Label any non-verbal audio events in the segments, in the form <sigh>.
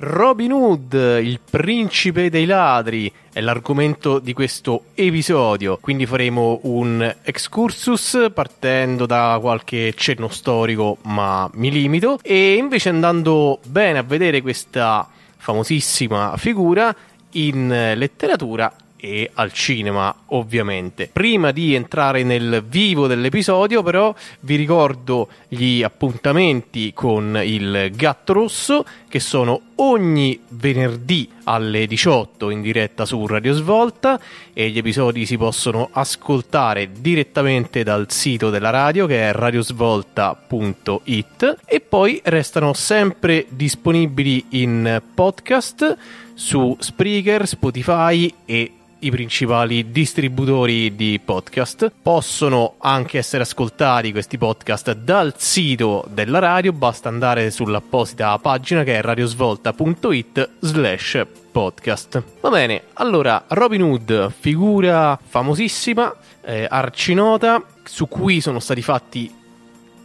Robin Hood, il principe dei ladri, è l'argomento di questo episodio, quindi faremo un excursus partendo da qualche cenno storico, ma mi limito, e invece andando bene a vedere questa famosissima figura in letteratura e al cinema, ovviamente. Prima di entrare nel vivo dell'episodio, però, vi ricordo gli appuntamenti con il Gatto Rosso, che sono ogni venerdì alle 18 in diretta su Radio Svolta e gli episodi si possono ascoltare direttamente dal sito della radio che è radiosvolta.it e poi restano sempre disponibili in podcast su Spreaker, Spotify e i principali distributori di podcast. Possono anche essere ascoltati questi podcast dal sito della radio, basta andare sull'apposita pagina che è radiosvolta.it slash podcast. Va bene, allora Robin Hood, figura famosissima, eh, arcinota, su cui sono stati fatti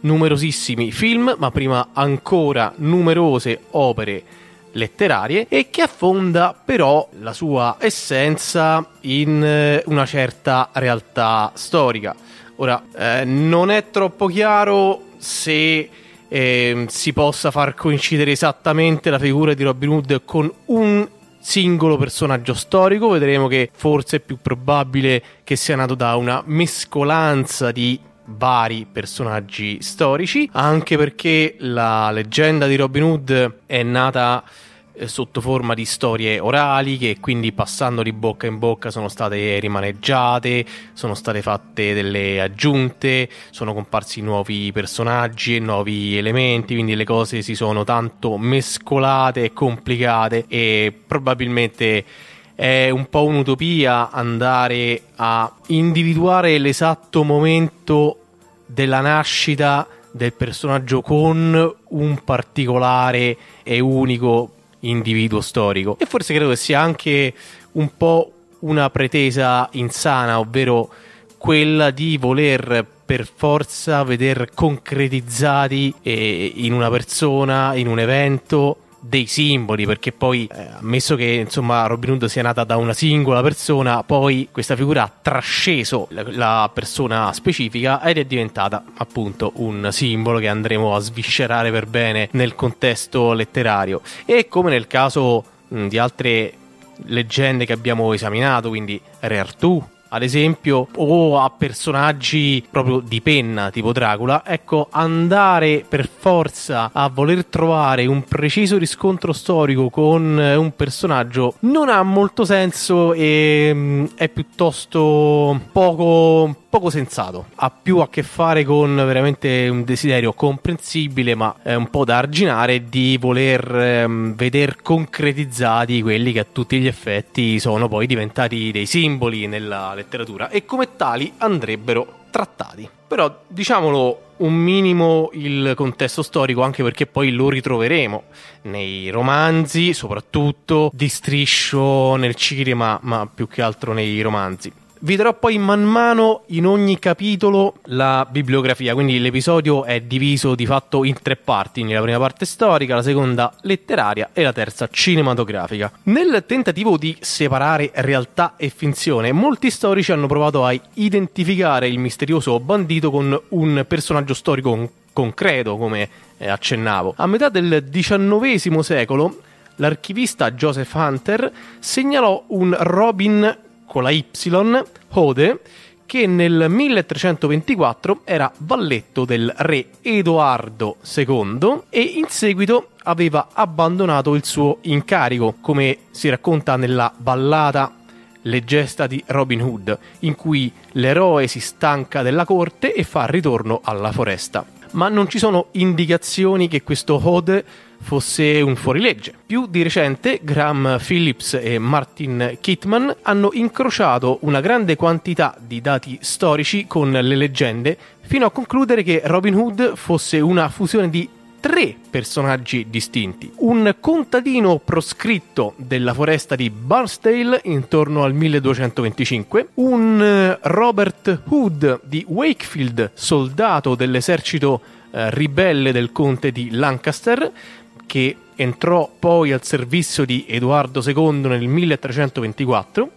numerosissimi film, ma prima ancora numerose opere letterarie e che affonda però la sua essenza in eh, una certa realtà storica. Ora, eh, non è troppo chiaro se eh, si possa far coincidere esattamente la figura di Robin Hood con un singolo personaggio storico, vedremo che forse è più probabile che sia nato da una mescolanza di vari personaggi storici, anche perché la leggenda di Robin Hood è nata eh, sotto forma di storie orali che quindi passando di bocca in bocca sono state rimaneggiate, sono state fatte delle aggiunte, sono comparsi nuovi personaggi e nuovi elementi, quindi le cose si sono tanto mescolate e complicate e probabilmente è un po' un'utopia andare a individuare l'esatto momento della nascita del personaggio con un particolare e unico individuo storico. E forse credo che sia anche un po' una pretesa insana, ovvero quella di voler per forza veder concretizzati eh, in una persona, in un evento, dei simboli, perché poi, eh, ah. ammesso che insomma Robin Hood sia nata da una singola persona, poi questa figura ha trasceso la, la persona specifica ed è diventata appunto un simbolo che andremo a sviscerare per bene nel contesto letterario. E come nel caso mh, di altre leggende che abbiamo esaminato, quindi Re Artù, ad esempio, o a personaggi proprio di penna, tipo Dracula, ecco, andare per forza a voler trovare un preciso riscontro storico con eh, un personaggio non ha molto senso e mm, è piuttosto poco poco sensato, ha più a che fare con veramente un desiderio comprensibile ma è un po' da arginare di voler ehm, veder concretizzati quelli che a tutti gli effetti sono poi diventati dei simboli nella letteratura e come tali andrebbero trattati. Però diciamolo un minimo il contesto storico, anche perché poi lo ritroveremo nei romanzi, soprattutto di striscio nel cinema, ma più che altro nei romanzi. Vi darò poi man mano in ogni capitolo la bibliografia, quindi l'episodio è diviso di fatto in tre parti, nella prima parte storica, la seconda letteraria e la terza cinematografica. Nel tentativo di separare realtà e finzione, molti storici hanno provato a identificare il misterioso bandito con un personaggio storico concreto, come eh, accennavo. A metà del XIX secolo l'archivista Joseph Hunter segnalò un Robin con la Y, Hode, che nel 1324 era valletto del re Edoardo II e in seguito aveva abbandonato il suo incarico, come si racconta nella ballata Le gesta di Robin Hood, in cui l'eroe si stanca della corte e fa ritorno alla foresta. Ma non ci sono indicazioni che questo Hode fosse un fuorilegge. Più di recente, Graham Phillips e Martin Kittman hanno incrociato una grande quantità di dati storici con le leggende, fino a concludere che Robin Hood fosse una fusione di tre personaggi distinti. Un contadino proscritto della foresta di Barnsdale intorno al 1225, un eh, Robert Hood di Wakefield, soldato dell'esercito eh, ribelle del conte di Lancaster, che entrò poi al servizio di Edoardo II nel 1324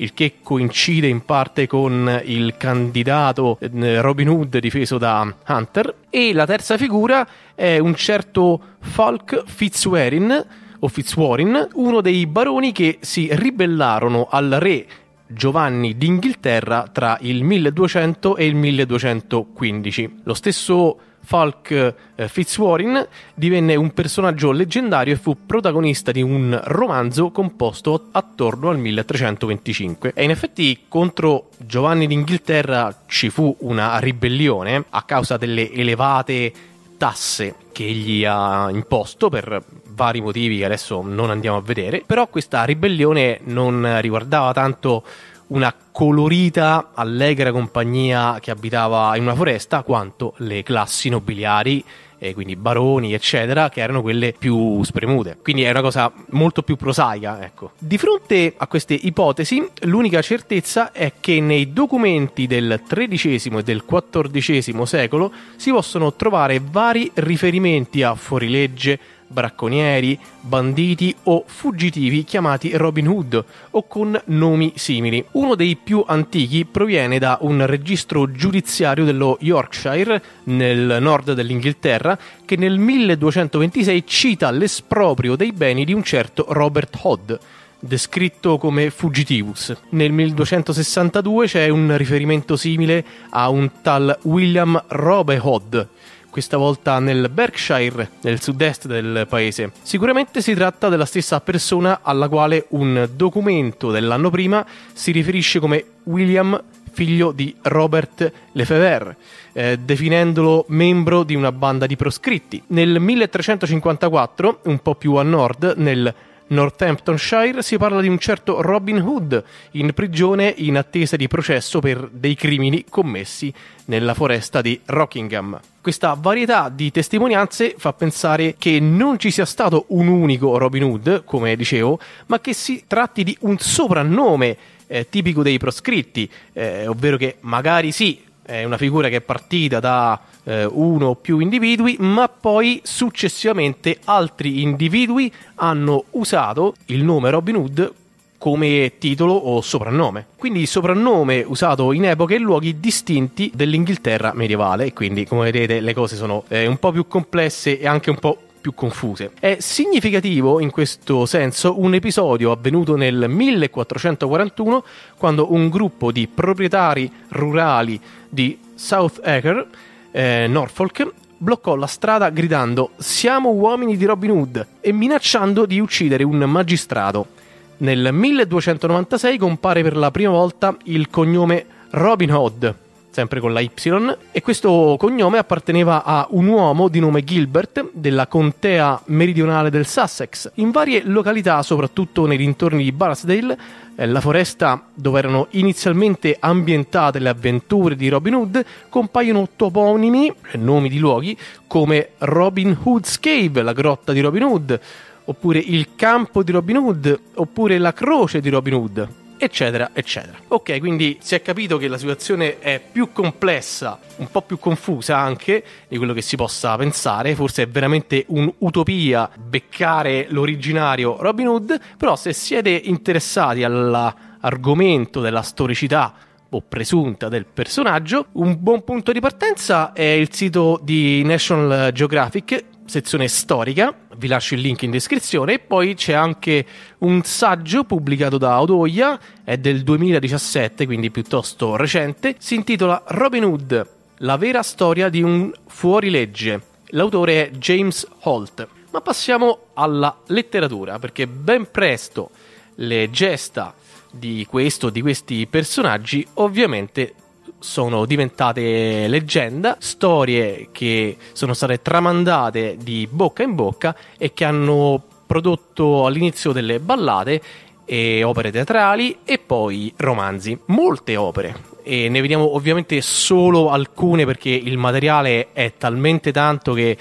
il che coincide in parte con il candidato eh, Robin Hood difeso da Hunter. E la terza figura è un certo Falk Fitzwarren, o Fitzwarren, uno dei baroni che si ribellarono al re Giovanni d'Inghilterra tra il 1200 e il 1215. Lo stesso Falk eh, Fitzwarren divenne un personaggio leggendario e fu protagonista di un romanzo composto attorno al 1325. E in effetti contro Giovanni d'Inghilterra ci fu una ribellione a causa delle elevate tasse che egli ha imposto per vari motivi che adesso non andiamo a vedere, però questa ribellione non riguardava tanto una colorita, allegra compagnia che abitava in una foresta, quanto le classi nobiliari e quindi baroni, eccetera, che erano quelle più spremute. Quindi è una cosa molto più prosaica, ecco. Di fronte a queste ipotesi, l'unica certezza è che nei documenti del XIII e del XIV secolo si possono trovare vari riferimenti a fuorilegge, bracconieri, banditi o fuggitivi chiamati Robin Hood o con nomi simili. Uno dei più antichi proviene da un registro giudiziario dello Yorkshire, nel nord dell'Inghilterra, che nel 1226 cita l'esproprio dei beni di un certo Robert Hodd descritto come fugitivus. Nel 1262 c'è un riferimento simile a un tal William Robe Hodd, questa volta nel Berkshire, nel sud-est del paese. Sicuramente si tratta della stessa persona alla quale un documento dell'anno prima si riferisce come William figlio di Robert Lefebvre, eh, definendolo membro di una banda di proscritti. Nel 1354, un po' più a nord, nel Northamptonshire si parla di un certo Robin Hood in prigione in attesa di processo per dei crimini commessi nella foresta di Rockingham questa varietà di testimonianze fa pensare che non ci sia stato un unico Robin Hood, come dicevo, ma che si tratti di un soprannome eh, tipico dei proscritti, eh, ovvero che magari sì, è una figura che è partita da eh, uno o più individui, ma poi successivamente altri individui hanno usato il nome Robin Hood come titolo o soprannome. Quindi soprannome usato in epoche e luoghi distinti dell'Inghilterra medievale e quindi come vedete le cose sono eh, un po' più complesse e anche un po' più confuse. È significativo in questo senso un episodio avvenuto nel 1441 quando un gruppo di proprietari rurali di South Acre, eh, Norfolk, bloccò la strada gridando siamo uomini di Robin Hood e minacciando di uccidere un magistrato nel 1296 compare per la prima volta il cognome Robin Hood, sempre con la Y, e questo cognome apparteneva a un uomo di nome Gilbert della contea meridionale del Sussex. In varie località, soprattutto nei dintorni di Barnesdale, eh, la foresta dove erano inizialmente ambientate le avventure di Robin Hood, compaiono toponimi, eh, nomi di luoghi, come Robin Hood's Cave, la grotta di Robin Hood, oppure il campo di Robin Hood, oppure la croce di Robin Hood, eccetera, eccetera. Ok, quindi si è capito che la situazione è più complessa, un po' più confusa anche di quello che si possa pensare, forse è veramente un'utopia beccare l'originario Robin Hood, però se siete interessati all'argomento della storicità o presunta del personaggio, un buon punto di partenza è il sito di National Geographic, sezione storica, vi lascio il link in descrizione. E poi c'è anche un saggio pubblicato da Odoia, è del 2017, quindi piuttosto recente. Si intitola Robin Hood, la vera storia di un fuorilegge. L'autore è James Holt. Ma passiamo alla letteratura, perché ben presto le gesta di questo, di questi personaggi, ovviamente sono diventate leggenda, storie che sono state tramandate di bocca in bocca e che hanno prodotto all'inizio delle ballate e opere teatrali e poi romanzi. Molte opere. E ne vediamo ovviamente solo alcune perché il materiale è talmente tanto che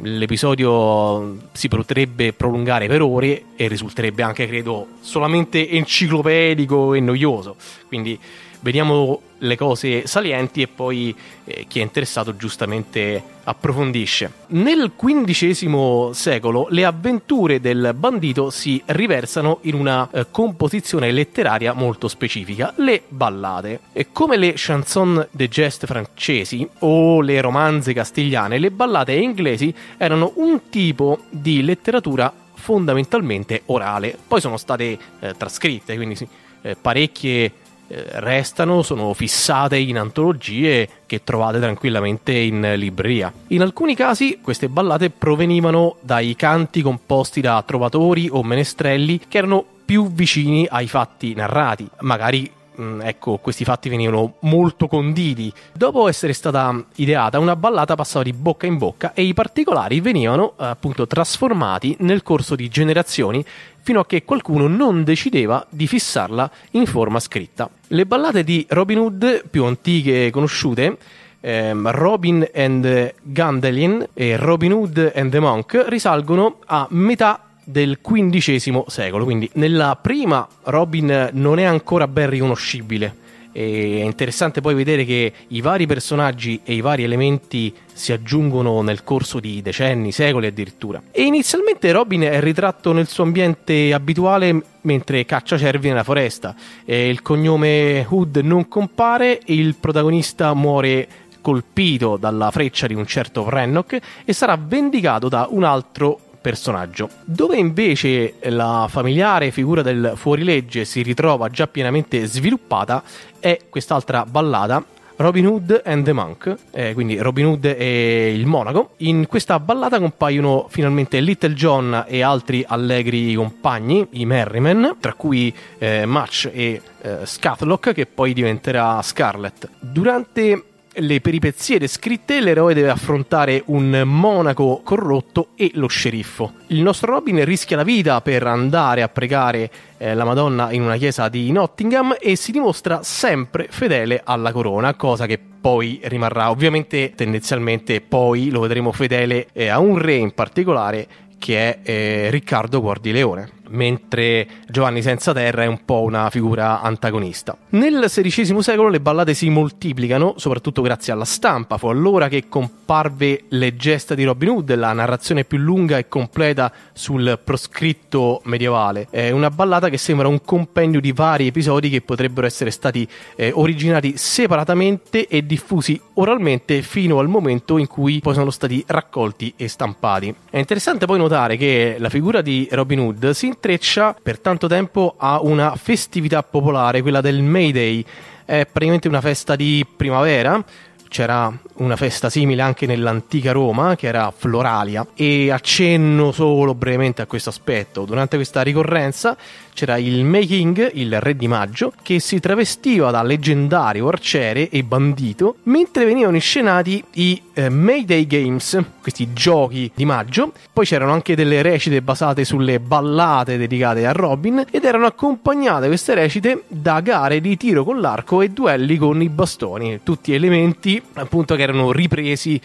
l'episodio si potrebbe prolungare per ore e risulterebbe anche, credo, solamente enciclopedico e noioso. Quindi vediamo le cose salienti e poi eh, chi è interessato giustamente approfondisce. Nel XV secolo le avventure del bandito si riversano in una eh, composizione letteraria molto specifica, le ballate. E come le chanson de geste francesi o le romanze castigliane, le ballate inglesi erano un tipo di letteratura fondamentalmente orale. Poi sono state eh, trascritte, quindi sì, eh, parecchie eh, restano, sono fissate in antologie che trovate tranquillamente in libreria. In alcuni casi queste ballate provenivano dai canti composti da trovatori o menestrelli che erano più vicini ai fatti narrati, magari mm, ecco, questi fatti venivano molto conditi. Dopo essere stata ideata, una ballata passava di bocca in bocca e i particolari venivano eh, appunto trasformati nel corso di generazioni fino a che qualcuno non decideva di fissarla in forma scritta. Le ballate di Robin Hood, più antiche e conosciute, ehm, Robin and Gandalin e Robin Hood and the Monk, risalgono a metà del XV secolo, quindi nella prima Robin non è ancora ben riconoscibile e è interessante poi vedere che i vari personaggi e i vari elementi si aggiungono nel corso di decenni, secoli addirittura. E inizialmente Robin è ritratto nel suo ambiente abituale mentre caccia cervi nella foresta. E il cognome Hood non compare, il protagonista muore colpito dalla freccia di un certo Rennock e sarà vendicato da un altro personaggio. Dove invece la familiare figura del fuorilegge si ritrova già pienamente sviluppata è quest'altra ballata Robin Hood and the Monk, eh, quindi Robin Hood e il monaco. In questa ballata compaiono finalmente Little John e altri allegri compagni, i Merrymen, tra cui eh, Match e eh, Scatlock, che poi diventerà Scarlet. Durante le peripezie descritte, l'eroe deve affrontare un monaco corrotto e lo sceriffo. Il nostro Robin rischia la vita per andare a pregare eh, la Madonna in una chiesa di Nottingham e si dimostra sempre fedele alla corona, cosa che poi rimarrà ovviamente tendenzialmente poi lo vedremo fedele eh, a un re in particolare che è eh, Riccardo Leone mentre Giovanni Senza Terra è un po' una figura antagonista. Nel XVI secolo le ballate si moltiplicano, soprattutto grazie alla stampa. Fu allora che comparve Le gesta di Robin Hood, la narrazione più lunga e completa sul proscritto medievale. È una ballata che sembra un compendio di vari episodi che potrebbero essere stati eh, originati separatamente e diffusi oralmente fino al momento in cui poi sono stati raccolti e stampati. È interessante poi notare che la figura di Robin Hood si Oltreccia per tanto tempo a una festività popolare, quella del May Day. È praticamente una festa di primavera c'era una festa simile anche nell'antica Roma, che era Floralia, e accenno solo brevemente a questo aspetto. Durante questa ricorrenza c'era il May King, il re di maggio, che si travestiva da leggendario arciere e bandito, mentre venivano inscenati i eh, Mayday Games, questi giochi di maggio. Poi c'erano anche delle recite basate sulle ballate dedicate a Robin ed erano accompagnate queste recite da gare di tiro con l'arco e duelli con i bastoni, tutti elementi appunto, che erano ripresi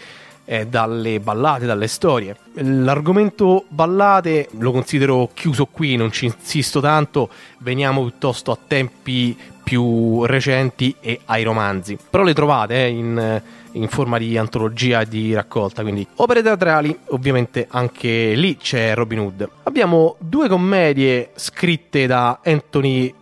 eh, dalle ballate, dalle storie. L'argomento ballate lo considero chiuso qui, non ci insisto tanto, veniamo piuttosto a tempi più recenti e ai romanzi. Però le trovate eh, in, in, forma di antologia e di raccolta, quindi opere teatrali, ovviamente anche lì c'è Robin Hood. Abbiamo due commedie scritte da Anthony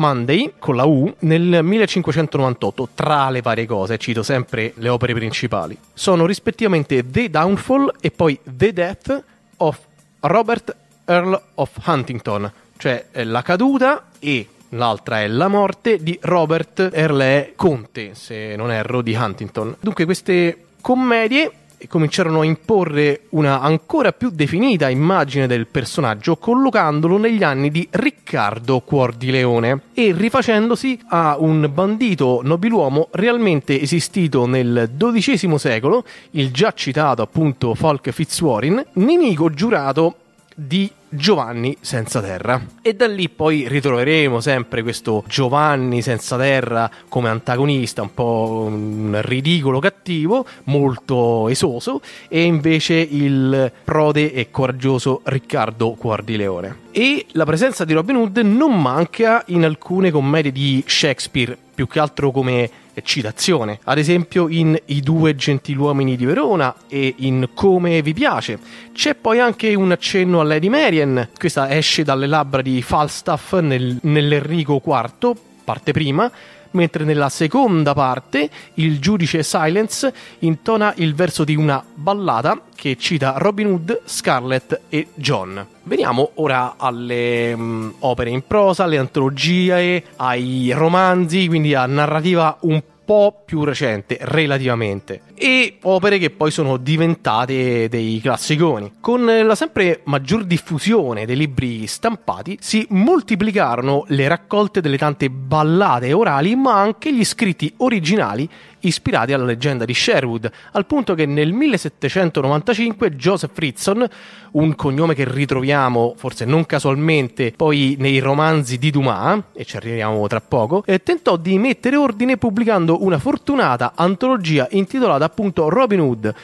Monday con la U nel 1598, tra le varie cose, cito sempre le opere principali. Sono rispettivamente The Downfall e poi The Death of Robert Earl of Huntington, cioè eh, la caduta e l'altra è la morte di Robert Earl Conte, se non erro, di Huntington. Dunque queste commedie cominciarono a imporre una ancora più definita immagine del personaggio collocandolo negli anni di Riccardo Cuor di Leone e rifacendosi a un bandito nobiluomo realmente esistito nel XII secolo, il già citato appunto Falk Fitzwarren, nemico giurato di Giovanni senza terra. E da lì poi ritroveremo sempre questo Giovanni senza terra come antagonista, un po' un ridicolo cattivo, molto esoso, e invece il prode e coraggioso Riccardo Leone. E la presenza di Robin Hood non manca in alcune commedie di Shakespeare, più che altro come citazione, ad esempio in I due gentiluomini di Verona e in Come vi piace. C'è poi anche un accenno a Lady Marian, questa esce dalle labbra di Falstaff nel, nell'Enrico IV, parte prima, mentre nella seconda parte il giudice Silence intona il verso di una ballata che cita Robin Hood, Scarlett e John. Veniamo ora alle mh, mm, opere in prosa, alle antologie, ai romanzi, quindi a narrativa un po' più recente, relativamente e opere che poi sono diventate dei classiconi. Con la sempre maggior diffusione dei libri stampati si moltiplicarono le raccolte delle tante ballate orali, ma anche gli scritti originali ispirati alla leggenda di Sherwood, al punto che nel 1795 Joseph Ritson, un cognome che ritroviamo forse non casualmente poi nei romanzi di Dumas, e ci arriviamo tra poco, eh, tentò di mettere ordine pubblicando una fortunata antologia intitolata appunto Robin Hood,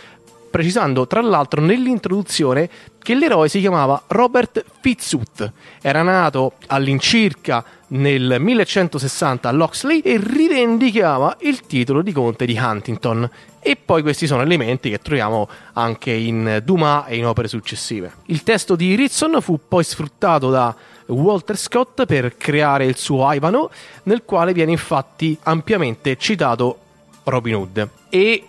precisando tra l'altro nell'introduzione che l'eroe si chiamava Robert Fitzhugh. era nato all'incirca nel 1160 a Loxley e rivendicava il titolo di conte di Huntington. E poi questi sono elementi che troviamo anche in Dumas e in opere successive. Il testo di Ritson fu poi sfruttato da Walter Scott per creare il suo Ivano, nel quale viene infatti ampiamente citato Robin Hood. E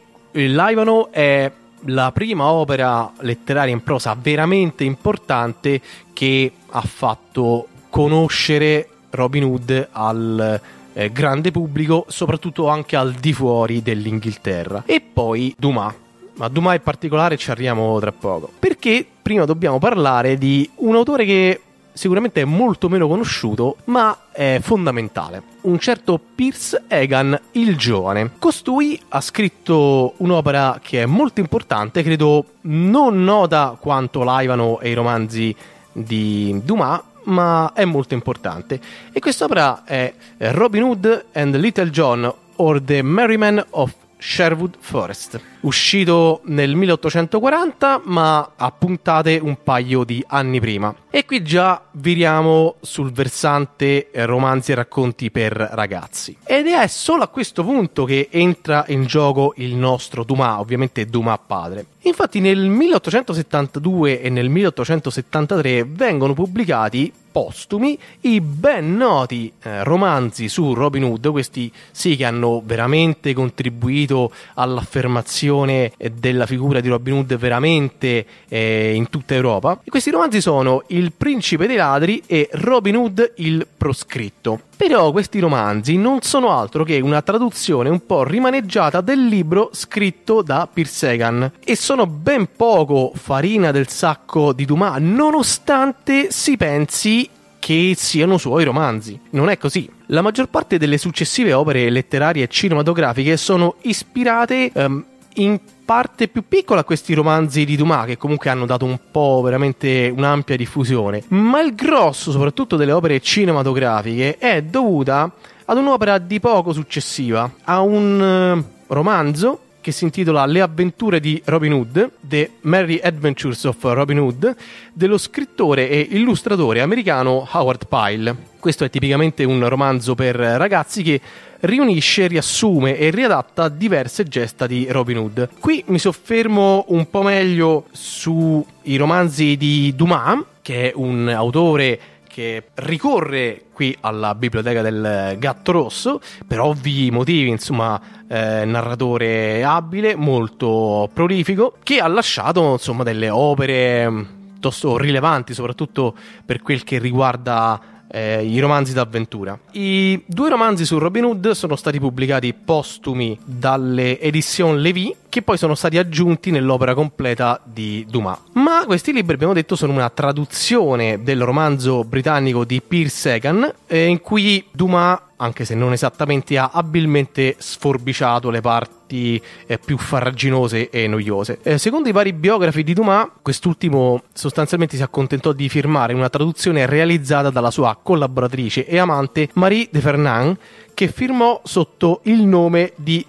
L'Ivano è la prima opera letteraria in prosa veramente importante che ha fatto conoscere Robin Hood al eh, grande pubblico, soprattutto anche al di fuori dell'Inghilterra. E poi Dumas. Ma Dumas in particolare ci arriviamo tra poco. Perché prima dobbiamo parlare di un autore che sicuramente è molto meno conosciuto, ma è fondamentale. Un certo Pierce Egan, il giovane. Costui ha scritto un'opera che è molto importante, credo non nota quanto Laivano e i romanzi di Dumas, ma è molto importante. E quest'opera è Robin Hood and Little John or The Merryman of Sherwood Forest uscito nel 1840 ma a puntate un paio di anni prima. E qui già viriamo sul versante romanzi e racconti per ragazzi. Ed è solo a questo punto che entra in gioco il nostro Dumas, ovviamente Dumas padre. Infatti nel 1872 e nel 1873 vengono pubblicati postumi i ben noti eh, romanzi su Robin Hood, questi sì che hanno veramente contribuito all'affermazione diffusione eh, della figura di Robin Hood veramente eh, in tutta Europa. E questi romanzi sono Il principe dei ladri e Robin Hood il proscritto. Però questi romanzi non sono altro che una traduzione un po' rimaneggiata del libro scritto da Pirsegan e sono ben poco farina del sacco di Dumas, nonostante si pensi che siano suoi romanzi. Non è così. La maggior parte delle successive opere letterarie e cinematografiche sono ispirate ehm, in parte più piccola questi romanzi di Dumas che comunque hanno dato un po' veramente un'ampia diffusione, ma il grosso soprattutto delle opere cinematografiche è dovuta ad un'opera di poco successiva, a un eh, romanzo che si intitola Le avventure di Robin Hood, The Merry Adventures of Robin Hood, dello scrittore e illustratore americano Howard Pyle. Questo è tipicamente un romanzo per ragazzi che riunisce, riassume e riadatta diverse gesta di Robin Hood. Qui mi soffermo un po' meglio sui romanzi di Dumas, che è un autore che ricorre qui alla biblioteca del Gatto Rosso, per ovvi motivi, insomma, eh, narratore abile, molto prolifico, che ha lasciato, insomma, delle opere mm, piuttosto rilevanti, soprattutto per quel che riguarda eh, i romanzi d'avventura. I due romanzi su Robin Hood sono stati pubblicati postumi dalle Edition Levy che poi sono stati aggiunti nell'opera completa di Dumas. Ma questi libri, abbiamo detto, sono una traduzione del romanzo britannico di Pearce Sagan, eh, in cui Dumas, anche se non esattamente, ha abilmente sforbiciato le parti eh, più farraginose e noiose. Eh, secondo i vari biografi di Dumas, quest'ultimo sostanzialmente si accontentò di firmare una traduzione realizzata dalla sua collaboratrice e amante Marie de Fernand, che firmò sotto il nome di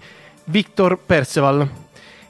Victor Perceval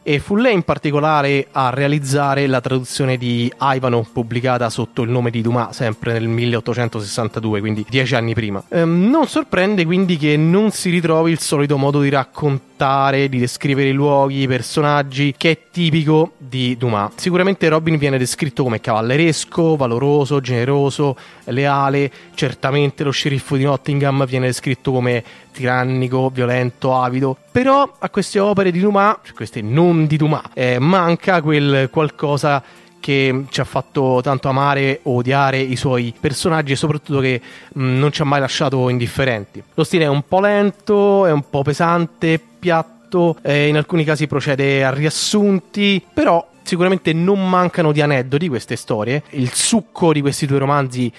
e fu lei in particolare a realizzare la traduzione di Ivano pubblicata sotto il nome di Dumas sempre nel 1862, quindi dieci anni prima. Ehm, non sorprende quindi che non si ritrovi il solito modo di raccontare, di descrivere i luoghi, i personaggi, che è tipico di Dumas. Sicuramente Robin viene descritto come cavalleresco, valoroso, generoso, leale, certamente lo sceriffo di Nottingham viene descritto come tirannico, violento, avido. Però a queste opere di Dumas, cioè queste non di Dumas, eh, manca quel qualcosa che ci ha fatto tanto amare o odiare i suoi personaggi e soprattutto che mh, mm, non ci ha mai lasciato indifferenti. Lo stile è un po' lento, è un po' pesante, piatto, eh, in alcuni casi procede a riassunti, però sicuramente non mancano di aneddoti queste storie. Il succo di questi due romanzi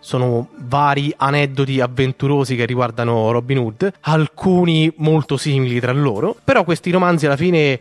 sono vari aneddoti avventurosi che riguardano Robin Hood, alcuni molto simili tra loro, però questi romanzi alla fine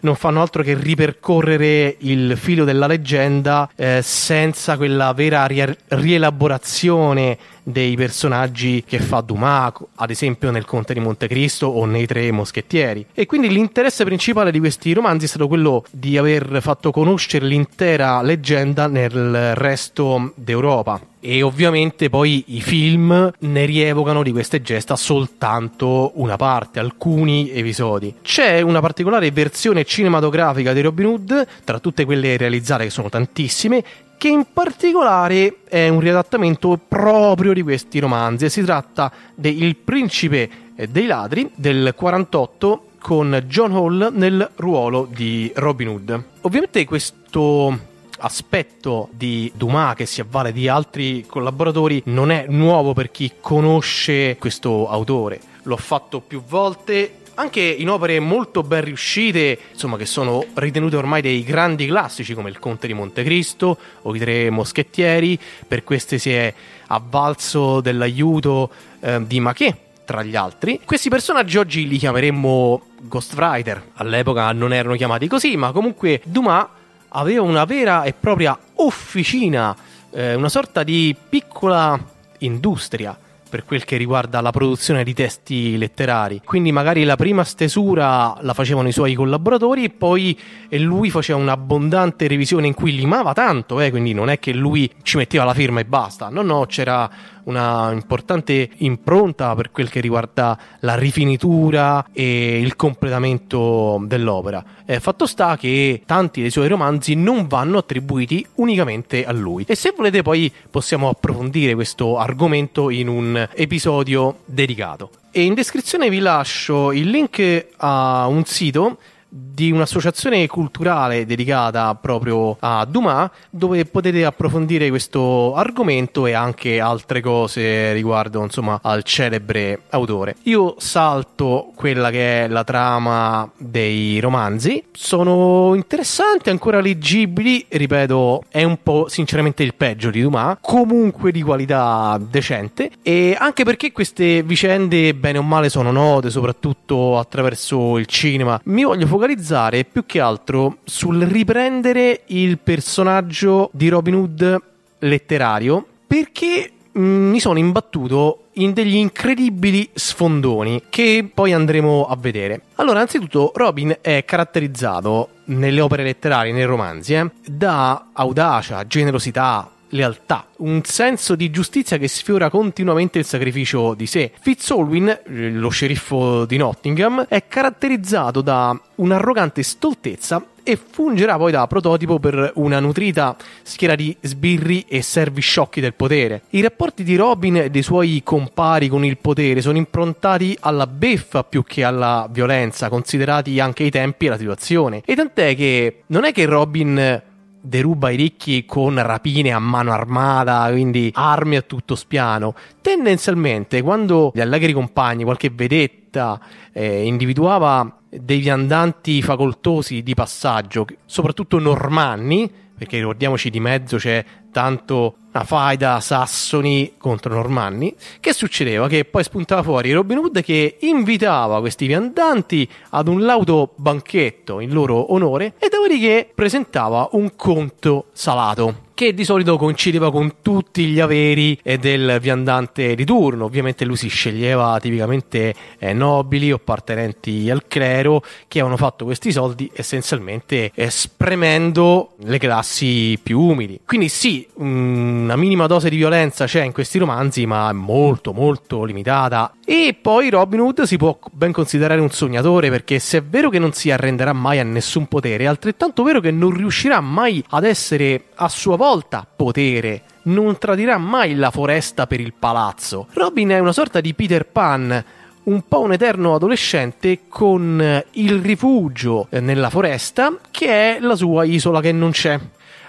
non fanno altro che ripercorrere il filo della leggenda eh, senza quella vera ri- rielaborazione dei personaggi che fa Dumas, ad esempio nel Conte di Montecristo o nei Tre Moschettieri. E quindi l'interesse principale di questi romanzi è stato quello di aver fatto conoscere l'intera leggenda nel resto d'Europa. E ovviamente poi i film ne rievocano di queste gesta soltanto una parte, alcuni episodi. C'è una particolare versione cinematografica di Robin Hood, tra tutte quelle realizzate che sono tantissime, che in particolare è un riadattamento proprio di questi romanzi. e Si tratta de Il principe eh, dei ladri del 48 con John Hall nel ruolo di Robin Hood. Ovviamente questo aspetto di Dumas che si avvale di altri collaboratori non è nuovo per chi conosce questo autore. L'ho fatto più volte anche in opere molto ben riuscite, insomma, che sono ritenute ormai dei grandi classici come Il Conte di Montecristo o I Tre Moschettieri. Per queste si è avvalso dell'aiuto eh, di Maquet, tra gli altri. Questi personaggi oggi li chiameremmo Ghostwriter. All'epoca non erano chiamati così, ma comunque Dumas aveva una vera e propria officina, eh, una sorta di piccola industria per quel che riguarda la produzione di testi letterari. Quindi magari la prima stesura la facevano i suoi collaboratori e poi lui faceva un'abbondante revisione in cui limava tanto, eh? quindi non è che lui ci metteva la firma e basta. No, no, c'era una importante impronta per quel che riguarda la rifinitura e il completamento dell'opera. Eh, fatto sta che tanti dei suoi romanzi non vanno attribuiti unicamente a lui. E se volete poi possiamo approfondire questo argomento in un episodio dedicato. E in descrizione vi lascio il link a un sito di un'associazione culturale dedicata proprio a Dumas, dove potete approfondire questo argomento e anche altre cose riguardo insomma, al celebre autore. Io salto quella che è la trama dei romanzi, sono interessanti, ancora leggibili, ripeto, è un po' sinceramente il peggio di Dumas, comunque di qualità decente e anche perché queste vicende bene o male sono note soprattutto attraverso il cinema. Mi voglio focalizzare focalizzare più che altro sul riprendere il personaggio di Robin Hood letterario perché mm, mi sono imbattuto in degli incredibili sfondoni che poi andremo a vedere. Allora, anzitutto, Robin è caratterizzato nelle opere letterarie, nei romanzi, eh, da audacia, generosità, lealtà, un senso di giustizia che sfiora continuamente il sacrificio di sé. Fitzolwin, eh, lo sceriffo di Nottingham, è caratterizzato da un'arrogante stoltezza e fungerà poi da prototipo per una nutrita schiera di sbirri e servi sciocchi del potere. I rapporti di Robin e dei suoi compari con il potere sono improntati alla beffa più che alla violenza, considerati anche i tempi e la situazione. E tant'è che non è che Robin deruba i ricchi con rapine a mano armata, quindi armi a tutto spiano. Tendenzialmente, quando gli allegri compagni, qualche vedetta, eh, individuava dei viandanti facoltosi di passaggio, soprattutto normanni, perché ricordiamoci di mezzo c'è tanto una faida sassoni contro normanni, che succedeva che poi spuntava fuori Robin Hood che invitava questi viandanti ad un lauto banchetto in loro onore e dopodiché presentava un conto salato che di solito coincideva con tutti gli averi eh, del viandante di turno. Ovviamente lui si sceglieva tipicamente eh, nobili o appartenenti al clero che avevano fatto questi soldi essenzialmente eh, spremendo le classi più umili. Quindi sì, una minima dose di violenza c'è in questi romanzi, ma è molto molto limitata. E poi Robin Hood si può ben considerare un sognatore, perché se è vero che non si arrenderà mai a nessun potere, è altrettanto vero che non riuscirà mai ad essere a sua volta potere non tradirà mai la foresta per il palazzo. Robin è una sorta di Peter Pan, un po' un eterno adolescente con il rifugio nella foresta che è la sua isola che non c'è.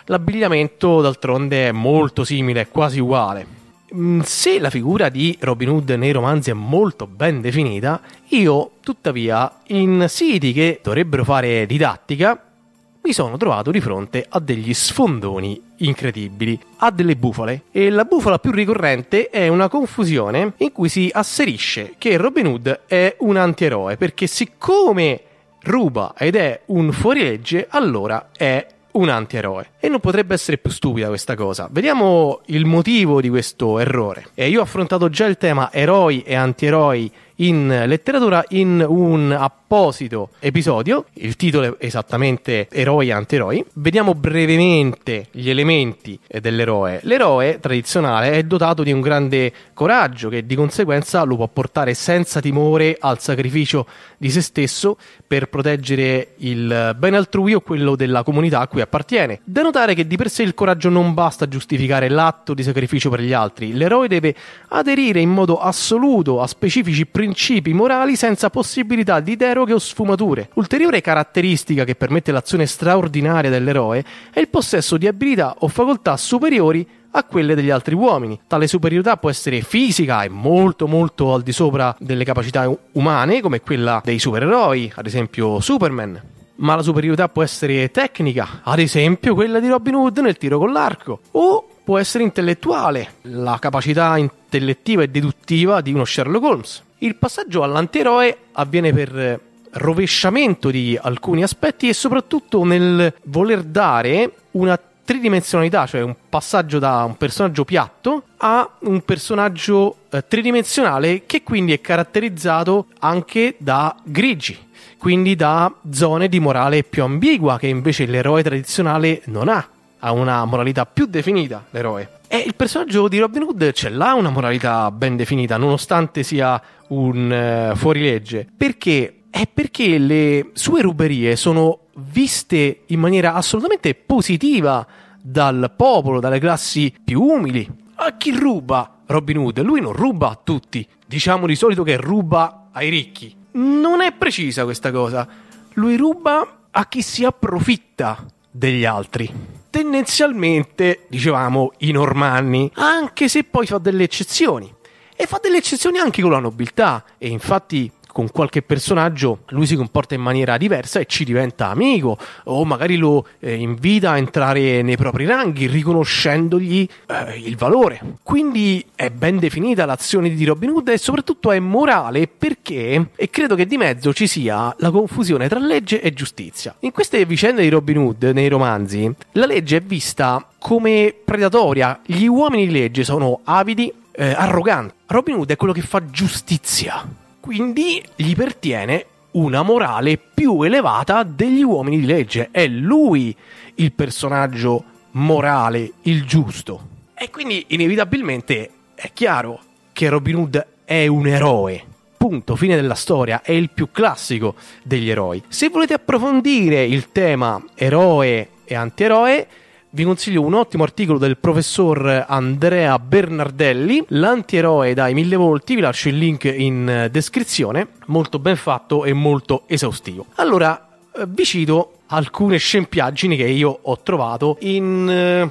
L'abbigliamento d'altronde è molto simile, quasi uguale. Mm, se la figura di Robin Hood nei romanzi è molto ben definita, io tuttavia in siti che dovrebbero fare didattica mi sono trovato di fronte a degli sfondoni incredibili, a delle bufale. E la bufala più ricorrente è una confusione in cui si asserisce che Robin Hood è un antieroe, perché siccome ruba ed è un fuorilegge, allora è un antieroe. E non potrebbe essere più stupida questa cosa. Vediamo il motivo di questo errore. E io ho affrontato già il tema eroi e antieroi in letteratura in un apposito episodio, il titolo è esattamente Eroi e anteroi. Vediamo brevemente gli elementi dell'eroe. L'eroe tradizionale è dotato di un grande coraggio che di conseguenza lo può portare senza timore al sacrificio di se stesso per proteggere il bene altrui o quello della comunità a cui appartiene. Da notare che di per sé il coraggio non basta a giustificare l'atto di sacrificio per gli altri, l'eroe deve aderire in modo assoluto a specifici principi principi morali senza possibilità di deroghe o sfumature. Ulteriore caratteristica che permette l'azione straordinaria dell'eroe è il possesso di abilità o facoltà superiori a quelle degli altri uomini. Tale superiorità può essere fisica e molto molto al di sopra delle capacità umane, come quella dei supereroi, ad esempio Superman. Ma la superiorità può essere tecnica, ad esempio quella di Robin Hood nel tiro con l'arco, o può essere intellettuale, la capacità intellettiva e deduttiva di uno Sherlock Holmes. Il passaggio all'antieroe avviene per eh, rovesciamento di alcuni aspetti e soprattutto nel voler dare una tridimensionalità, cioè un passaggio da un personaggio piatto a un personaggio eh, tridimensionale che quindi è caratterizzato anche da grigi, quindi da zone di morale più ambigua che invece l'eroe tradizionale non ha ha una moralità più definita, l'eroe. E il personaggio di Robin Hood ce l'ha una moralità ben definita, nonostante sia un uh, fuorilegge. Perché? È perché le sue ruberie sono viste in maniera assolutamente positiva dal popolo, dalle classi più umili. A chi ruba Robin Hood? Lui non ruba a tutti. Diciamo di solito che ruba ai ricchi. Non è precisa questa cosa. Lui ruba a chi si approfitta degli altri tendenzialmente, dicevamo, i normanni, anche se poi fa delle eccezioni. E fa delle eccezioni anche con la nobiltà. E infatti con qualche personaggio lui si comporta in maniera diversa e ci diventa amico o magari lo eh, invita a entrare nei propri ranghi riconoscendogli eh, il valore. Quindi è ben definita l'azione di Robin Hood e soprattutto è morale perché, e credo che di mezzo ci sia la confusione tra legge e giustizia. In queste vicende di Robin Hood nei romanzi la legge è vista come predatoria, gli uomini di legge sono avidi, eh, arroganti. Robin Hood è quello che fa giustizia quindi gli pertiene una morale più elevata degli uomini di legge. È lui il personaggio morale, il giusto. E quindi inevitabilmente è chiaro che Robin Hood è un eroe. Punto, fine della storia, è il più classico degli eroi. Se volete approfondire il tema eroe e antieroe, vi consiglio un ottimo articolo del professor Andrea Bernardelli, l'antieroe dai mille volti, vi lascio il link in eh, descrizione, molto ben fatto e molto esaustivo. Allora, eh, vi cito alcune scempiaggini che io ho trovato in eh,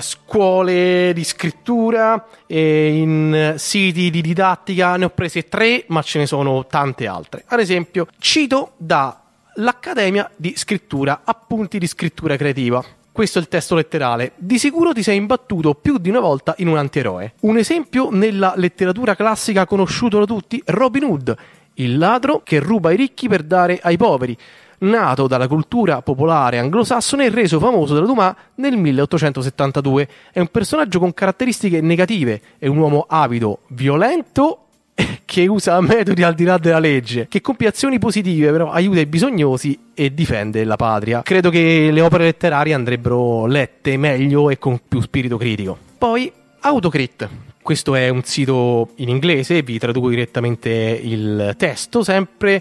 scuole di scrittura e in siti di didattica ne ho prese tre ma ce ne sono tante altre ad esempio cito dall'Accademia di scrittura appunti di scrittura creativa questo è il testo letterale. Di sicuro ti sei imbattuto più di una volta in un antieroe. Un esempio nella letteratura classica conosciuto da tutti, Robin Hood, il ladro che ruba ai ricchi per dare ai poveri, nato dalla cultura popolare anglosassone e reso famoso dalla Dumas nel 1872. È un personaggio con caratteristiche negative, è un uomo avido, violento <laughs> che usa metodi al di là della legge, che compie azioni positive, però aiuta i bisognosi e difende la patria. Credo che le opere letterarie andrebbero lette meglio e con più spirito critico. Poi Autocrit. Questo è un sito in inglese, vi traduco direttamente il testo, sempre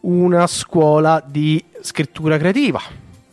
una scuola di scrittura creativa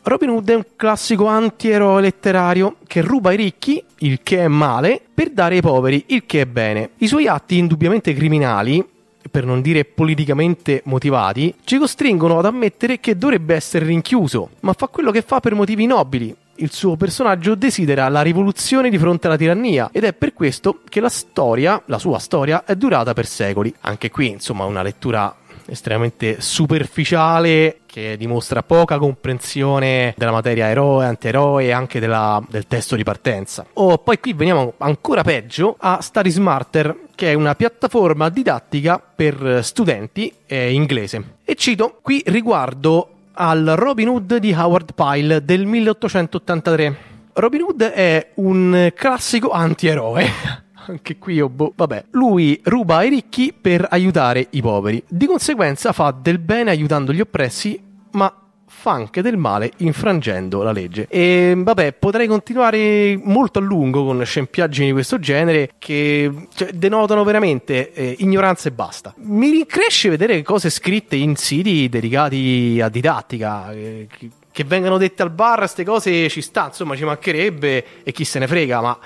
Robin Hood è un classico antieroe letterario che ruba ai ricchi, il che è male, per dare ai poveri, il che è bene. I suoi atti indubbiamente criminali, per non dire politicamente motivati, ci costringono ad ammettere che dovrebbe essere rinchiuso, ma fa quello che fa per motivi nobili. Il suo personaggio desidera la rivoluzione di fronte alla tirannia ed è per questo che la storia, la sua storia, è durata per secoli. Anche qui, insomma, una lettura estremamente superficiale che dimostra poca comprensione della materia eroe, anti-eroe e anche della, del testo di partenza. Oh, poi qui veniamo ancora peggio a Study Smarter, che è una piattaforma didattica per studenti eh, inglese. E cito qui riguardo al Robin Hood di Howard Pyle del 1883. Robin Hood è un classico anti-eroe. <laughs> anche qui io, boh, vabbè. Lui ruba ai ricchi per aiutare i poveri. Di conseguenza fa del bene aiutando gli oppressi, ma fa anche del male infrangendo la legge. E vabbè, potrei continuare molto a lungo con scempiaggini di questo genere che cioè, denotano veramente eh, ignoranza e basta. Mi rincresce vedere cose scritte in siti dedicati a didattica. Eh, che, che vengano dette al bar, queste cose ci sta, insomma, ci mancherebbe e chi se ne frega, ma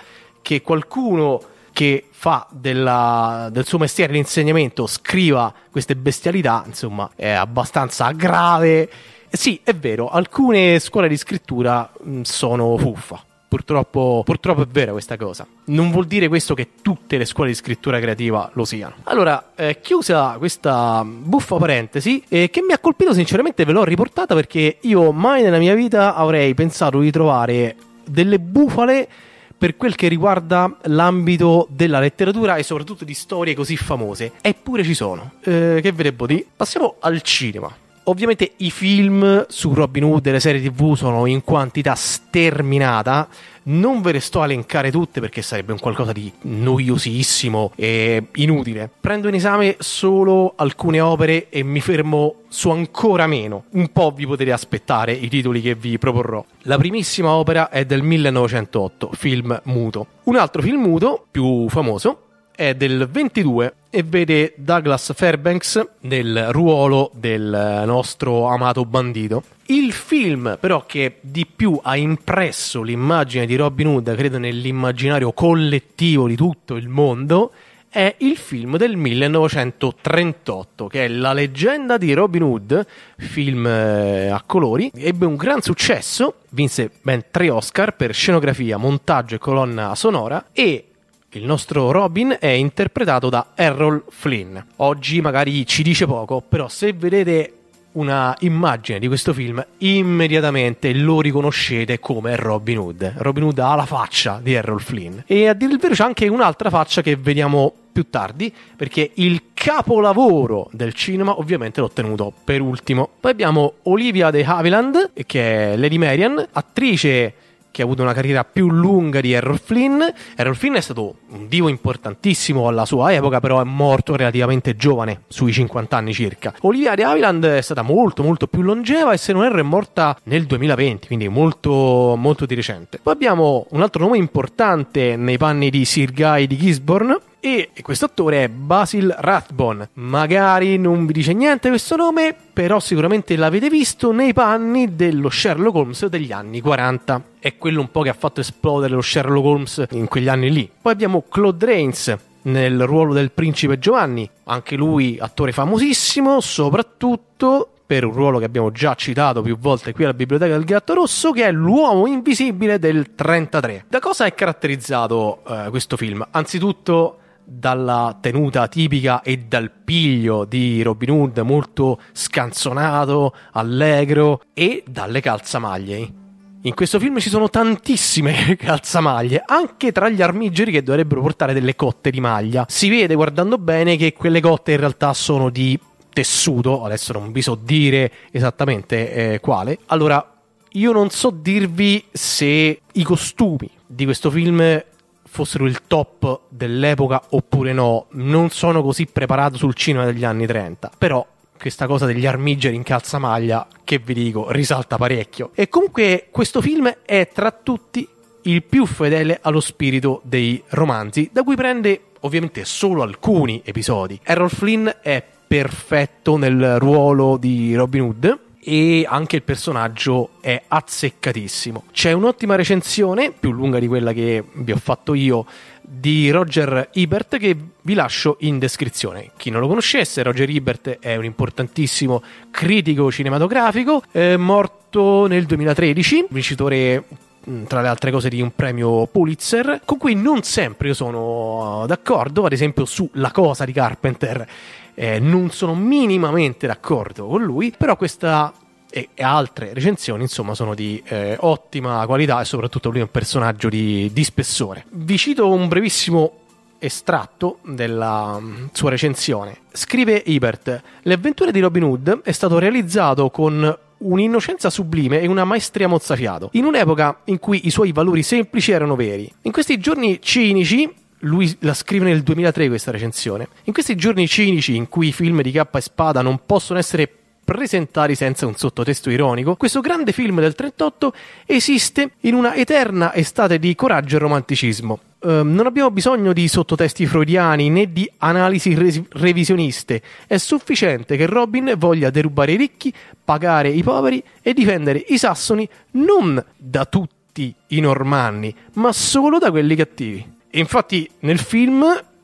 che qualcuno che fa della, del suo mestiere l'insegnamento scriva queste bestialità, insomma, è abbastanza grave. Eh, sì, è vero, alcune scuole di scrittura mm, sono fuffa. Purtroppo, purtroppo, è vera questa cosa. Non vuol dire questo che tutte le scuole di scrittura creativa lo siano. Allora, eh, chiusa questa buffa parentesi, eh, che mi ha colpito sinceramente ve l'ho riportata perché io mai nella mia vita avrei pensato di trovare delle bufale per quel che riguarda l'ambito della letteratura e soprattutto di storie così famose. Eppure ci sono. Eh, che ve ne dire? Passiamo al cinema. Ovviamente i film su Robin Hood e le serie TV sono in quantità sterminata non ve le sto a elencare tutte perché sarebbe un qualcosa di noiosissimo e inutile. Prendo in esame solo alcune opere e mi fermo su ancora meno. Un po' vi potete aspettare i titoli che vi proporrò. La primissima opera è del 1908, film muto. Un altro film muto, più famoso, è del 22 e vede Douglas Fairbanks nel ruolo del nostro amato bandito. Il film però che di più ha impresso l'immagine di Robin Hood, credo nell'immaginario collettivo di tutto il mondo, è il film del 1938 che è La leggenda di Robin Hood, film eh, a colori, ebbe un gran successo, vinse ben tre Oscar per scenografia, montaggio e colonna sonora e il nostro Robin è interpretato da Errol Flynn. Oggi magari ci dice poco, però se vedete una immagine di questo film, immediatamente lo riconoscete come Robin Hood. Robin Hood ha la faccia di Errol Flynn. E a dire il vero c'è anche un'altra faccia che vediamo più tardi, perché il capolavoro del cinema ovviamente l'ho ottenuto per ultimo. Poi abbiamo Olivia de Havilland, che è Lady Marian, attrice che ha avuto una carriera più lunga di Errol Flynn. Errol Flynn è stato un divo importantissimo alla sua epoca, però è morto relativamente giovane, sui 50 anni circa. Olivia de Havilland è stata molto molto più longeva e se non erro è morta nel 2020, quindi molto molto di recente. Poi abbiamo un altro nome importante nei panni di Sir Guy di Gisborne, e questo attore è Basil Rathbone. Magari non vi dice niente questo nome, però sicuramente l'avete visto nei panni dello Sherlock Holmes degli anni 40 è quello un po' che ha fatto esplodere lo Sherlock Holmes in quegli anni lì. Poi abbiamo Claude Rains nel ruolo del principe Giovanni, anche lui attore famosissimo, soprattutto per un ruolo che abbiamo già citato più volte qui alla Biblioteca del Gatto Rosso, che è l'uomo invisibile del 33. Da cosa è caratterizzato eh, questo film? Anzitutto dalla tenuta tipica e dal piglio di Robin Hood, molto scanzonato, allegro, e dalle calzamaglie in questo film ci sono tantissime <laughs> calzamaglie, anche tra gli armigeri che dovrebbero portare delle cotte di maglia. Si vede guardando bene che quelle cotte in realtà sono di tessuto, adesso non vi so dire esattamente eh, quale. Allora, io non so dirvi se i costumi di questo film fossero il top dell'epoca oppure no, non sono così preparato sul cinema degli anni 30, però questa cosa degli armigeri in calzamaglia che vi dico risalta parecchio. E comunque questo film è tra tutti il più fedele allo spirito dei romanzi, da cui prende ovviamente solo alcuni episodi. Errol Flynn è perfetto nel ruolo di Robin Hood e anche il personaggio è azzeccatissimo. C'è un'ottima recensione, più lunga di quella che vi ho fatto io, di Roger Ebert che vi lascio in descrizione. Chi non lo conoscesse, Roger Ebert è un importantissimo critico cinematografico, è morto nel 2013, vincitore mm, tra le altre cose di un premio Pulitzer, con cui non sempre io sono uh, d'accordo, ad esempio su La cosa di Carpenter eh, non sono minimamente d'accordo con lui, però questa e, e altre recensioni, insomma, sono di eh, ottima qualità e soprattutto lui è un personaggio di, di spessore. Vi cito un brevissimo estratto della mm, sua recensione. Scrive Ibert: L'avventura di Robin Hood è stato realizzato con un'innocenza sublime e una maestria mozzafiato, in un'epoca in cui i suoi valori semplici erano veri. In questi giorni cinici lui la scrive nel 2003 questa recensione. In questi giorni cinici in cui i film di cappa e spada non possono essere presentati senza un sottotesto ironico, questo grande film del 38 esiste in una eterna estate di coraggio e romanticismo. Uh, non abbiamo bisogno di sottotesti freudiani né di analisi re- revisioniste. È sufficiente che Robin voglia derubare i ricchi, pagare i poveri e difendere i sassoni non da tutti i normanni, ma solo da quelli cattivi. Infatti, nel film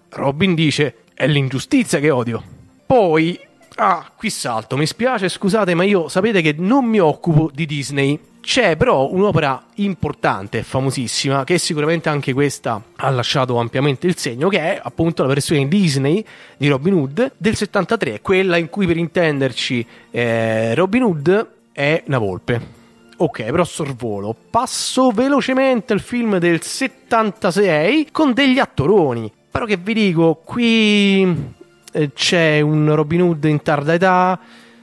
Robin dice: È l'ingiustizia che odio. Poi Ah, qui salto, mi spiace, scusate, ma io sapete che non mi occupo di Disney. C'è però un'opera importante, famosissima, che sicuramente anche questa ha lasciato ampiamente il segno, che è appunto la versione Disney di Robin Hood del 73, quella in cui per intenderci eh, Robin Hood è una volpe. Ok, però sorvolo. Passo velocemente al film del 76 con degli attoroni. Però che vi dico, qui eh, c'è un Robin Hood in tarda età,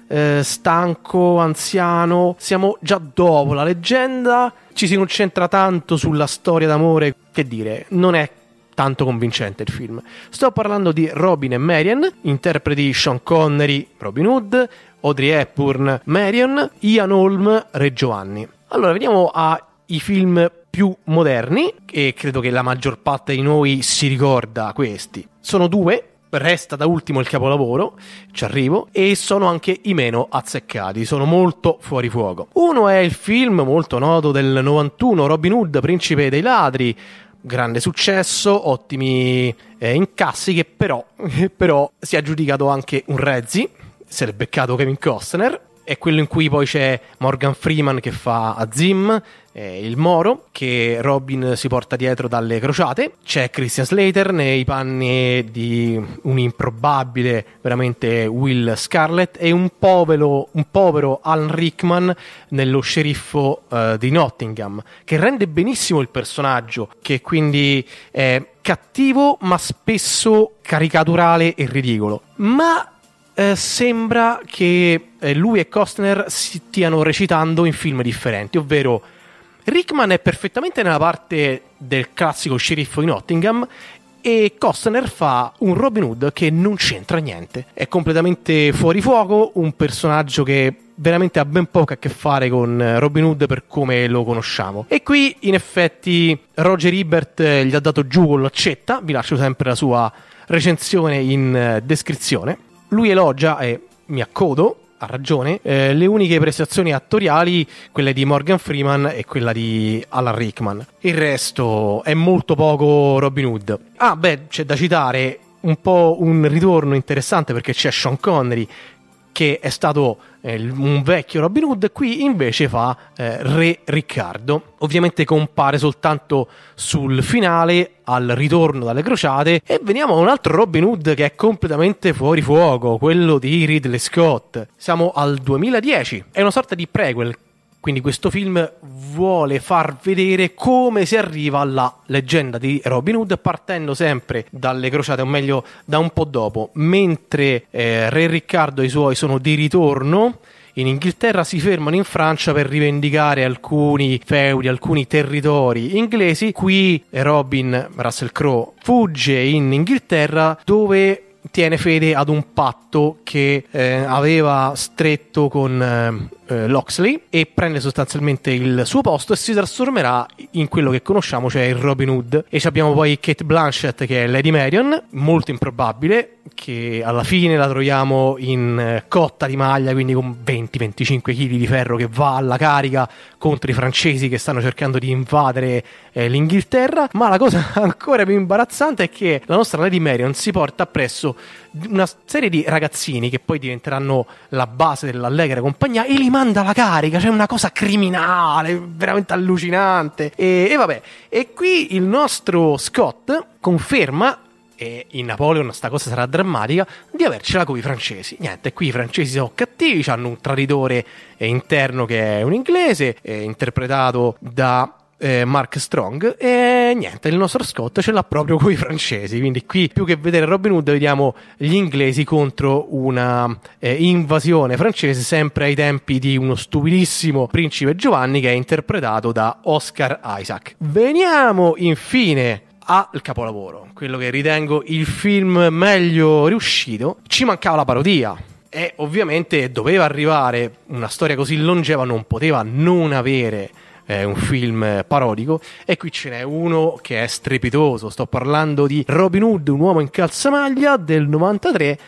eh, stanco, anziano. Siamo già dopo la leggenda, ci si concentra tanto sulla storia d'amore. Che dire, non è tanto convincente il film. Sto parlando di Robin e Marian, interpreti Sean Connery, Robin Hood, Audrey Hepburn, Marion, Ian Holm, Re Giovanni. Allora, veniamo ai film più moderni, e credo che la maggior parte di noi si ricorda questi. Sono due, resta da ultimo il capolavoro, ci arrivo, e sono anche i meno azzeccati, sono molto fuori fuoco. Uno è il film molto noto del 91, Robin Hood, Principe dei Ladri, grande successo, ottimi eh, incassi, che però, <laughs> però si è aggiudicato anche un Rezzi, si è beccato Kevin Costner, è quello in cui poi c'è Morgan Freeman che fa Azim, eh, il Moro, che Robin si porta dietro dalle crociate, c'è Christian Slater nei panni di un improbabile veramente Will Scarlett e un povero, un povero Alan Rickman nello sceriffo eh, di Nottingham, che rende benissimo il personaggio, che quindi è cattivo ma spesso caricaturale e ridicolo. Ma eh, sembra che eh, lui e Costner stiano recitando in film differenti, ovvero Rickman è perfettamente nella parte del classico sceriffo di Nottingham e Costner fa un Robin Hood che non c'entra niente. È completamente fuori fuoco, un personaggio che veramente ha ben poco a che fare con eh, Robin Hood per come lo conosciamo. E qui in effetti Roger Ebert gli ha dato giù con l'accetta, vi lascio sempre la sua recensione in descrizione. Lui elogia e mi accodo ha ragione, eh, le uniche prestazioni attoriali, quelle di Morgan Freeman e quella di Alan Rickman. Il resto è molto poco Robin Hood. Ah, beh, c'è da citare un po' un ritorno interessante perché c'è Sean Connery che è stato eh, un vecchio Robin Hood, qui invece fa eh, Re Riccardo. Ovviamente compare soltanto sul finale, al ritorno dalle crociate, e veniamo a un altro Robin Hood che è completamente fuori fuoco, quello di Ridley Scott. Siamo al 2010, è una sorta di prequel quindi questo film vuole far vedere come si arriva alla leggenda di Robin Hood partendo sempre dalle crociate, o meglio da un po' dopo, mentre eh, Re Riccardo e i suoi sono di ritorno in Inghilterra si fermano in Francia per rivendicare alcuni feudi, alcuni territori inglesi. Qui eh, Robin Russell Crowe fugge in Inghilterra dove tiene fede ad un patto che eh, aveva stretto con eh, eh, Loxley e prende sostanzialmente il suo posto e si trasformerà in quello che conosciamo, cioè il Robin Hood. E abbiamo poi Kate Blanchett che è Lady Marion, molto improbabile, che alla fine la troviamo in eh, cotta di maglia, quindi con 20-25 kg di ferro che va alla carica contro i francesi che stanno cercando di invadere eh, l'Inghilterra. Ma la cosa <laughs> ancora più imbarazzante è che la nostra Lady Marion si porta appresso una serie di ragazzini che poi diventeranno la base dell'Allegra compagnia e li manda alla carica, cioè una cosa criminale, veramente allucinante. E, e vabbè, e qui il nostro Scott conferma e in Napoleon sta cosa sarà drammatica, di avercela con i francesi. Niente, qui i francesi sono cattivi, hanno un traditore interno che è un inglese, interpretato da eh, Mark Strong e niente, il nostro Scott ce l'ha proprio con i francesi, quindi qui più che vedere Robin Hood vediamo gli inglesi contro una eh, invasione francese sempre ai tempi di uno stupidissimo principe Giovanni che è interpretato da Oscar Isaac. Veniamo infine al capolavoro, quello che ritengo il film meglio riuscito, ci mancava la parodia. E ovviamente doveva arrivare una storia così longeva, non poteva non avere è un film parodico e qui ce n'è uno che è strepitoso, sto parlando di Robin Hood, un uomo in calzamaglia del 93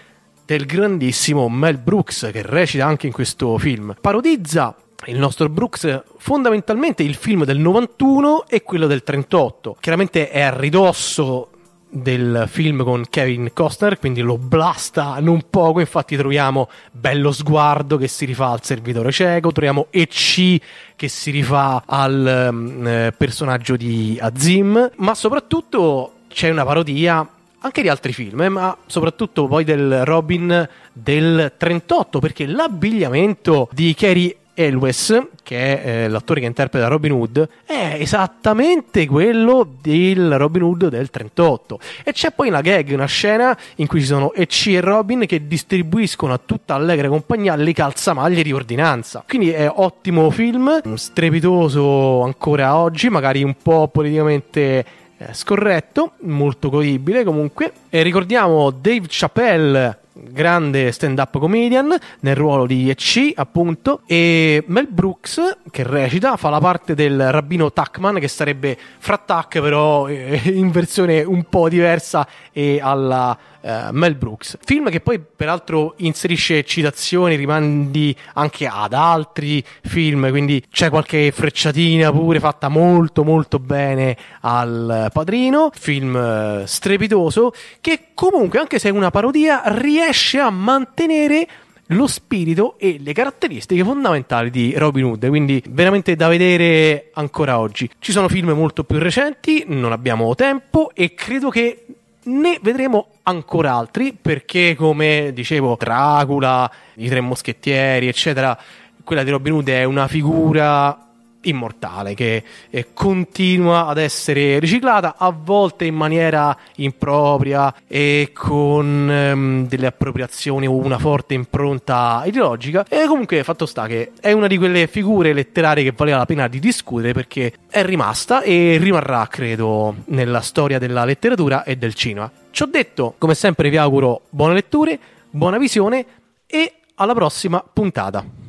del grandissimo Mel Brooks che recita anche in questo film. Parodizza il nostro Brooks fondamentalmente il film del 91 e quello del 38. Chiaramente è a ridosso del film con Kevin Costner, quindi lo blasta non poco, infatti troviamo Bello Sguardo che si rifà al servitore cieco, troviamo EC che si rifà al um, personaggio di Azim, ma soprattutto c'è una parodia anche di altri film, eh, ma soprattutto poi del Robin del 38, perché l'abbigliamento di Carrie Elwes, che è eh, l'attore che interpreta Robin Hood, è esattamente quello del Robin Hood del 38. E c'è poi una gag, una scena in cui ci sono EC e Robin che distribuiscono a tutta Allegra Compagnia le calzamaglie di ordinanza. Quindi è ottimo film, strepitoso ancora oggi, magari un po' politicamente eh, scorretto, molto godibile comunque. E ricordiamo Dave Chappelle grande stand-up comedian nel ruolo di EC, appunto, e Mel Brooks, che recita, fa la parte del rabbino Tuckman, che sarebbe Frattac, però eh, in versione un po' diversa e alla uh, Mel Brooks. Film che poi peraltro inserisce citazioni, rimandi anche ad altri film, quindi c'è qualche frecciatina pure fatta molto molto bene al padrino, film uh, strepitoso che comunque anche se è una parodia riesce a mantenere lo spirito e le caratteristiche fondamentali di Robin Hood, quindi veramente da vedere ancora oggi. Ci sono film molto più recenti, non abbiamo tempo e credo che ne vedremo ancora altri perché, come dicevo, Dracula, i Tre Moschettieri, eccetera, quella di Robin Hood è una figura immortale che eh, continua ad essere riciclata a volte in maniera impropria e con ehm, delle appropriazioni o una forte impronta ideologica e comunque fatto sta che è una di quelle figure letterarie che valeva la pena di discutere perché è rimasta e rimarrà credo nella storia della letteratura e del cinema ci ho detto come sempre vi auguro buone letture buona visione e alla prossima puntata